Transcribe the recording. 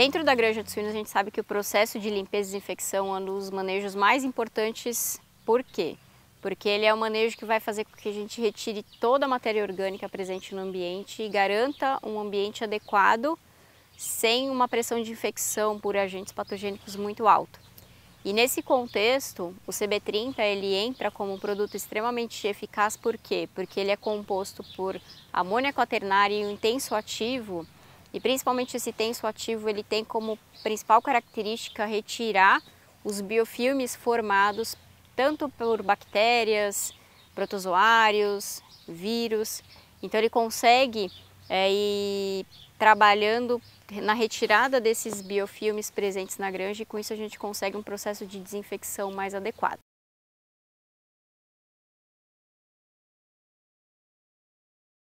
Dentro da granja de suínos, a gente sabe que o processo de limpeza e desinfecção é um dos manejos mais importantes. Por quê? Porque ele é o manejo que vai fazer com que a gente retire toda a matéria orgânica presente no ambiente e garanta um ambiente adequado, sem uma pressão de infecção por agentes patogênicos muito alto E nesse contexto, o CB30 ele entra como um produto extremamente eficaz por quê? Porque ele é composto por amônia quaternária e um intenso ativo e principalmente esse tenso ativo, ele tem como principal característica retirar os biofilmes formados tanto por bactérias, protozoários, vírus. Então ele consegue é, ir trabalhando na retirada desses biofilmes presentes na granja e com isso a gente consegue um processo de desinfecção mais adequado.